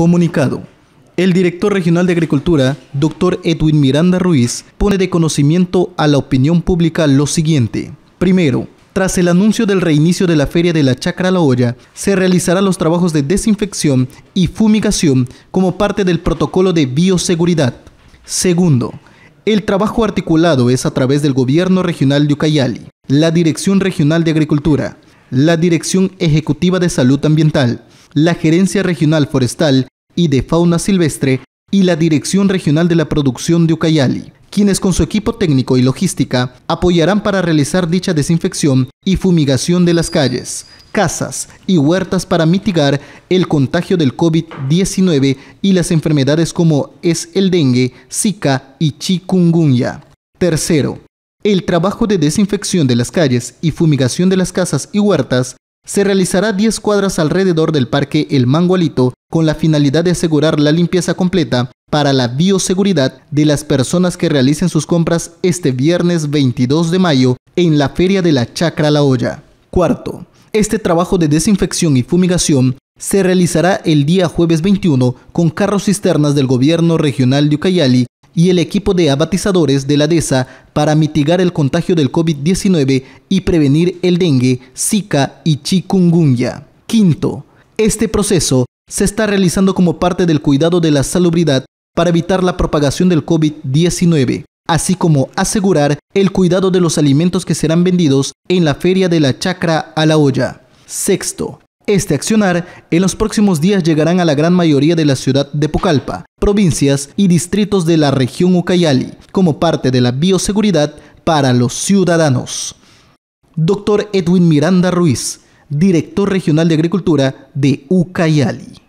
comunicado. El director regional de Agricultura, doctor Edwin Miranda Ruiz, pone de conocimiento a la opinión pública lo siguiente. Primero, tras el anuncio del reinicio de la feria de la Chacra La Hoya, se realizarán los trabajos de desinfección y fumigación como parte del protocolo de bioseguridad. Segundo, el trabajo articulado es a través del Gobierno Regional de Ucayali, la Dirección Regional de Agricultura, la Dirección Ejecutiva de Salud Ambiental, la Gerencia Regional Forestal y de Fauna Silvestre y la Dirección Regional de la Producción de Ucayali, quienes con su equipo técnico y logística apoyarán para realizar dicha desinfección y fumigación de las calles, casas y huertas para mitigar el contagio del COVID-19 y las enfermedades como es el dengue, Zika y chikungunya. Tercero, el trabajo de desinfección de las calles y fumigación de las casas y huertas se realizará 10 cuadras alrededor del parque El Mangualito con la finalidad de asegurar la limpieza completa para la bioseguridad de las personas que realicen sus compras este viernes 22 de mayo en la Feria de la Chacra La Hoya. Cuarto, este trabajo de desinfección y fumigación se realizará el día jueves 21 con carros cisternas del gobierno regional de Ucayali y el equipo de abatizadores de la DESA para mitigar el contagio del COVID-19 y prevenir el dengue, Zika y chikungunya. Quinto, este proceso se está realizando como parte del cuidado de la salubridad para evitar la propagación del COVID-19, así como asegurar el cuidado de los alimentos que serán vendidos en la feria de la chacra a la olla. Sexto, este accionar en los próximos días llegarán a la gran mayoría de la ciudad de Pucallpa, provincias y distritos de la región Ucayali, como parte de la bioseguridad para los ciudadanos. Dr. Edwin Miranda Ruiz, director regional de Agricultura de Ucayali.